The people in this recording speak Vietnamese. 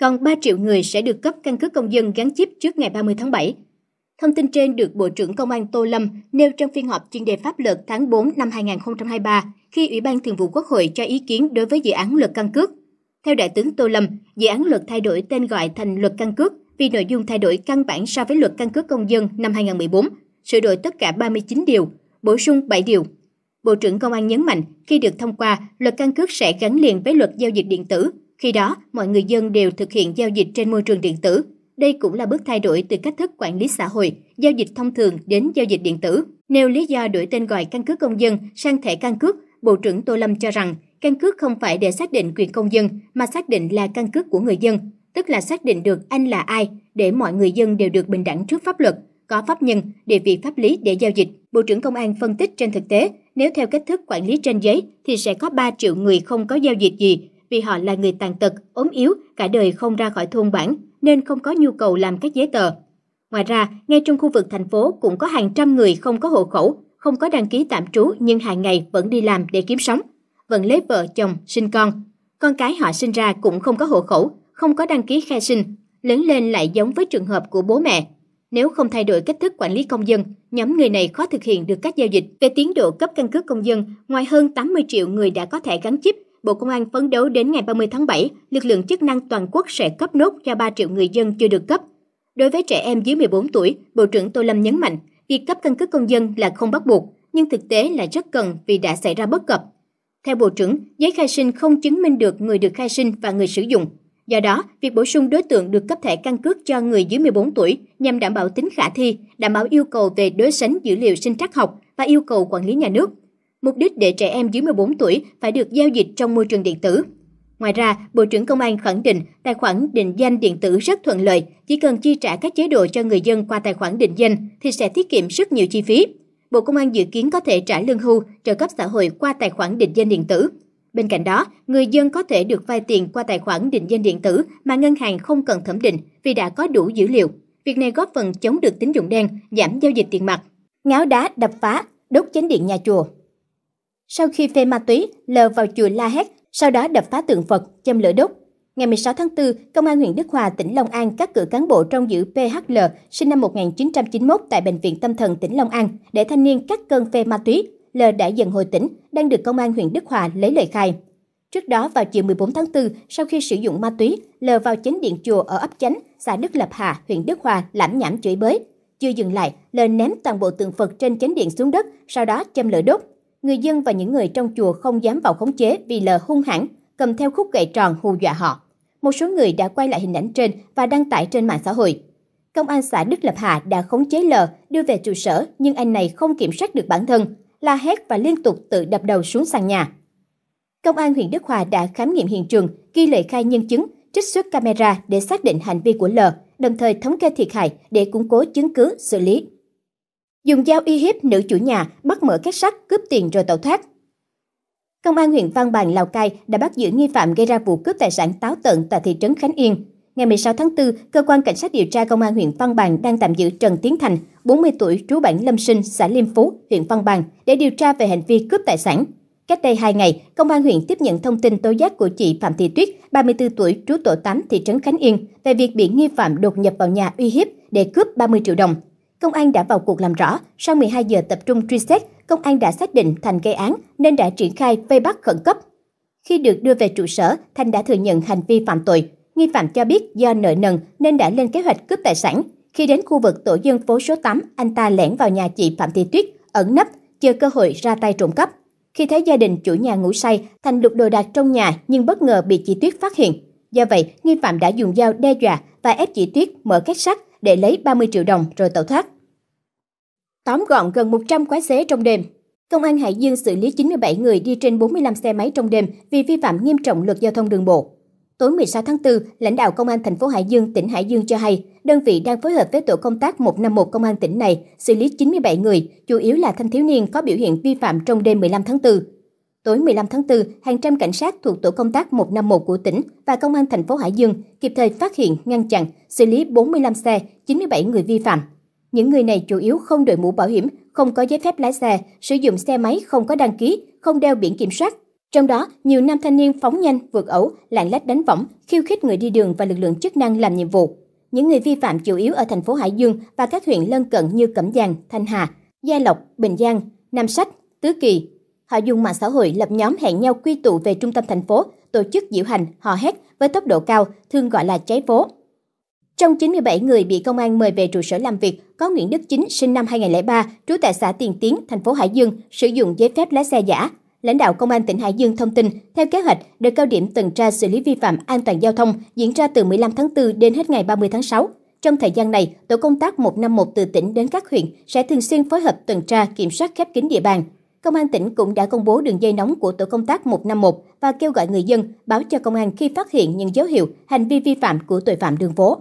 Còn 3 triệu người sẽ được cấp căn cước công dân gắn chip trước ngày 30 tháng 7. Thông tin trên được Bộ trưởng Công an Tô Lâm nêu trong phiên họp chuyên đề pháp luật tháng 4 năm 2023 khi Ủy ban Thường vụ Quốc hội cho ý kiến đối với dự án luật căn cước. Theo Đại tướng Tô Lâm, dự án luật thay đổi tên gọi thành luật căn cước vì nội dung thay đổi căn bản so với luật căn cước công dân năm 2014, sửa đổi tất cả 39 điều, bổ sung 7 điều. Bộ trưởng Công an nhấn mạnh khi được thông qua, luật căn cước sẽ gắn liền với luật giao dịch điện tử. Khi đó, mọi người dân đều thực hiện giao dịch trên môi trường điện tử. Đây cũng là bước thay đổi từ cách thức quản lý xã hội, giao dịch thông thường đến giao dịch điện tử. Nêu lý do đổi tên gọi căn cước công dân sang thẻ căn cước, Bộ trưởng Tô Lâm cho rằng căn cước không phải để xác định quyền công dân mà xác định là căn cước của người dân, tức là xác định được anh là ai để mọi người dân đều được bình đẳng trước pháp luật có pháp nhân, địa vị pháp lý để giao dịch. Bộ trưởng Công an phân tích trên thực tế, nếu theo cách thức quản lý trên giấy thì sẽ có 3 triệu người không có giao dịch gì vì họ là người tàn tật, ốm yếu, cả đời không ra khỏi thôn bản nên không có nhu cầu làm các giấy tờ. Ngoài ra, ngay trong khu vực thành phố cũng có hàng trăm người không có hộ khẩu, không có đăng ký tạm trú nhưng hàng ngày vẫn đi làm để kiếm sống, vẫn lấy vợ chồng, sinh con. Con cái họ sinh ra cũng không có hộ khẩu, không có đăng ký khai sinh, lớn lên lại giống với trường hợp của bố mẹ, nếu không thay đổi cách thức quản lý công dân, nhóm người này khó thực hiện được các giao dịch về tiến độ cấp căn cước công dân. Ngoài hơn 80 triệu người đã có thẻ gắn chip, Bộ Công an phấn đấu đến ngày 30 tháng 7, lực lượng chức năng toàn quốc sẽ cấp nốt cho 3 triệu người dân chưa được cấp. Đối với trẻ em dưới 14 tuổi, Bộ trưởng Tô Lâm nhấn mạnh, việc cấp căn cước công dân là không bắt buộc, nhưng thực tế là rất cần vì đã xảy ra bất cập. Theo Bộ trưởng, giấy khai sinh không chứng minh được người được khai sinh và người sử dụng, Do đó, việc bổ sung đối tượng được cấp thẻ căn cước cho người dưới 14 tuổi nhằm đảm bảo tính khả thi, đảm bảo yêu cầu về đối sánh dữ liệu sinh trắc học và yêu cầu quản lý nhà nước. Mục đích để trẻ em dưới 14 tuổi phải được giao dịch trong môi trường điện tử. Ngoài ra, Bộ trưởng Công an khẳng định tài khoản định danh điện tử rất thuận lợi, chỉ cần chi trả các chế độ cho người dân qua tài khoản định danh thì sẽ tiết kiệm rất nhiều chi phí. Bộ Công an dự kiến có thể trả lương hưu, trợ cấp xã hội qua tài khoản định danh điện tử. Bên cạnh đó, người dân có thể được vay tiền qua tài khoản định danh điện tử mà ngân hàng không cần thẩm định vì đã có đủ dữ liệu. Việc này góp phần chống được tín dụng đen, giảm giao dịch tiền mặt. Ngáo đá đập phá, đốt chánh điện nhà chùa. Sau khi phê ma túy, L vào chùa la hét, sau đó đập phá tượng Phật, châm lửa đốt. Ngày 16 tháng 4, Công an huyện Đức Hòa, tỉnh Long An cắt cử cán bộ trong giữ PHL sinh năm 1991 tại Bệnh viện Tâm thần tỉnh Long An để thanh niên cắt cơn phê ma túy, L đã dần hồi tỉnh, đang được công an huyện Đức Hòa lấy lời khai. Trước đó vào chiều 14 tháng 4, sau khi sử dụng ma túy, L vào chánh điện chùa ở ấp Chánh, xã Đức Lập Hà, huyện Đức Hòa lãm nhảm chửi bới. Chưa dừng lại, L ném toàn bộ tượng Phật trên chánh điện xuống đất, sau đó châm lửa đốt. Người dân và những người trong chùa không dám vào khống chế vì L hung hãn, cầm theo khúc gậy tròn hù dọa họ. Một số người đã quay lại hình ảnh trên và đăng tải trên mạng xã hội. Công an xã Đức Lập Hà đã khống chế L đưa về trụ sở nhưng anh này không kiểm soát được bản thân, la hét và liên tục tự đập đầu xuống sàn nhà. Công an huyện Đức Hòa đã khám nghiệm hiện trường, ghi lời khai nhân chứng, trích xuất camera để xác định hành vi của L, đồng thời thống kê thiệt hại để củng cố chứng cứ xử lý. Dùng dao uy hiếp nữ chủ nhà, bắt mở két sắt, cướp tiền rồi tẩu thoát. Công an huyện Văn Bàn, Lào Cai đã bắt giữ nghi phạm gây ra vụ cướp tài sản táo tận tại thị trấn Khánh Yên. Ngày 16 tháng 4, Cơ quan Cảnh sát điều tra Công an huyện Văn Bàn đang tạm giữ Trần Tiến Thành, 40 tuổi, trú bản Lâm Sinh, xã Liêm Phú, huyện Văn Bàn để điều tra về hành vi cướp tài sản. Cách đây 2 ngày, Công an huyện tiếp nhận thông tin tố giác của chị Phạm Thị Tuyết, 34 tuổi, trú tổ 8, thị trấn Khánh Yên, về việc bị nghi phạm đột nhập vào nhà uy hiếp để cướp 30 triệu đồng. Công an đã vào cuộc làm rõ, sau 12 giờ tập trung truy xét, công an đã xác định Thành gây án nên đã triển khai vây bắt khẩn cấp. Khi được đưa về trụ sở, Thành đã thừa nhận hành vi phạm tội, Nghi phạm cho biết do nợ nần nên đã lên kế hoạch cướp tài sản. Khi đến khu vực tổ dân phố số 8, anh ta lẻn vào nhà chị Phạm Thị Tuyết, ẩn nấp, chờ cơ hội ra tay trộm cắp. Khi thấy gia đình chủ nhà ngủ say, Thành lục đồ đạc trong nhà nhưng bất ngờ bị chị Tuyết phát hiện. Do vậy, nghi phạm đã dùng dao đe dọa và ép chị Tuyết mở két sắt để lấy 30 triệu đồng rồi tẩu thoát. Tóm gọn gần 100 quái xế trong đêm. Công an Hải Dương xử lý 97 người đi trên 45 xe máy trong đêm vì vi phạm nghiêm trọng luật giao thông đường bộ. Tối 16 tháng 4, lãnh đạo Công an thành phố Hải Dương, tỉnh Hải Dương cho hay, đơn vị đang phối hợp với tổ công tác 151 Công an tỉnh này xử lý 97 người, chủ yếu là thanh thiếu niên có biểu hiện vi phạm trong đêm 15 tháng 4. Tối 15 tháng 4, hàng trăm cảnh sát thuộc tổ công tác 151 của tỉnh và Công an thành phố Hải Dương kịp thời phát hiện, ngăn chặn, xử lý 45 xe, 97 người vi phạm. Những người này chủ yếu không đội mũ bảo hiểm, không có giấy phép lái xe, sử dụng xe máy không có đăng ký, không đeo biển kiểm soát, trong đó, nhiều nam thanh niên phóng nhanh, vượt ẩu, lạng lách đánh võng, khiêu khích người đi đường và lực lượng chức năng làm nhiệm vụ. Những người vi phạm chủ yếu ở thành phố Hải Dương và các huyện lân cận như Cẩm giang Thanh Hà, Gia Lộc, Bình Giang, Nam Sách, Tứ Kỳ. Họ dùng mạng xã hội lập nhóm hẹn nhau quy tụ về trung tâm thành phố, tổ chức diễu hành, hò hét với tốc độ cao, thường gọi là cháy phố. Trong 97 người bị công an mời về trụ sở làm việc, có Nguyễn Đức Chính sinh năm 2003, trú tại xã Tiền Tiến, thành phố Hải Dương, sử dụng giấy phép lái xe giả. Lãnh đạo Công an tỉnh Hải Dương thông tin, theo kế hoạch, đợt cao điểm tuần tra xử lý vi phạm an toàn giao thông diễn ra từ 15 tháng 4 đến hết ngày 30 tháng 6. Trong thời gian này, tổ công tác 151 từ tỉnh đến các huyện sẽ thường xuyên phối hợp tuần tra kiểm soát khép kín địa bàn. Công an tỉnh cũng đã công bố đường dây nóng của tổ công tác 151 và kêu gọi người dân báo cho công an khi phát hiện những dấu hiệu hành vi vi phạm của tội phạm đường phố.